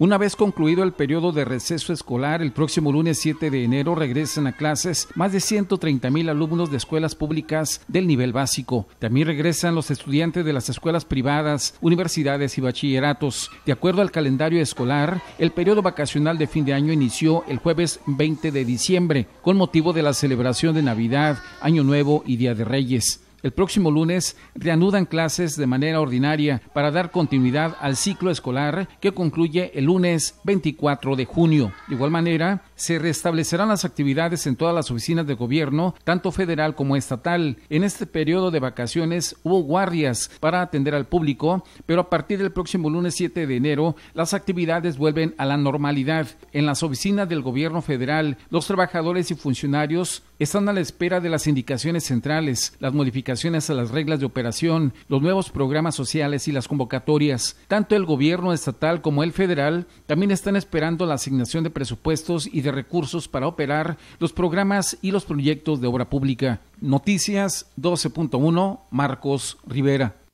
Una vez concluido el periodo de receso escolar, el próximo lunes 7 de enero regresan a clases más de 130 mil alumnos de escuelas públicas del nivel básico. También regresan los estudiantes de las escuelas privadas, universidades y bachilleratos. De acuerdo al calendario escolar, el periodo vacacional de fin de año inició el jueves 20 de diciembre, con motivo de la celebración de Navidad, Año Nuevo y Día de Reyes. El próximo lunes reanudan clases de manera ordinaria para dar continuidad al ciclo escolar que concluye el lunes 24 de junio. De igual manera, se restablecerán las actividades en todas las oficinas de gobierno, tanto federal como estatal. En este periodo de vacaciones hubo guardias para atender al público, pero a partir del próximo lunes 7 de enero las actividades vuelven a la normalidad. En las oficinas del gobierno federal, los trabajadores y funcionarios están a la espera de las indicaciones centrales, las modificaciones a las reglas de operación, los nuevos programas sociales y las convocatorias. Tanto el gobierno estatal como el federal también están esperando la asignación de presupuestos y de recursos para operar los programas y los proyectos de obra pública. Noticias 12.1 Marcos Rivera.